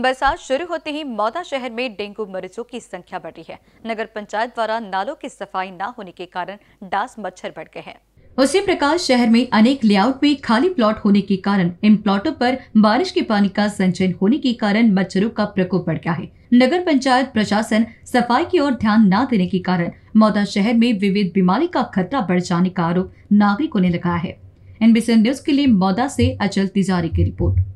बरसात शुरू होते ही मौदा शहर में डेंगू मरीजों की संख्या बढ़ी है नगर पंचायत द्वारा नालों की सफाई न होने के कारण डास मच्छर बढ़ गए हैं उसी प्रकार शहर में अनेक लेआउट में खाली प्लॉट होने के कारण इन प्लॉटों पर बारिश के पानी का संचयन होने के कारण मच्छरों का प्रकोप बढ़ गया है नगर पंचायत प्रशासन सफाई की ओर ध्यान न देने के कारण मौदा शहर में विविध बीमारी का खतरा बढ़ जाने का आरोप नागरिकों ने लगाया है एनबीसी न्यूज के लिए मौदा से अचल तिजारी की रिपोर्ट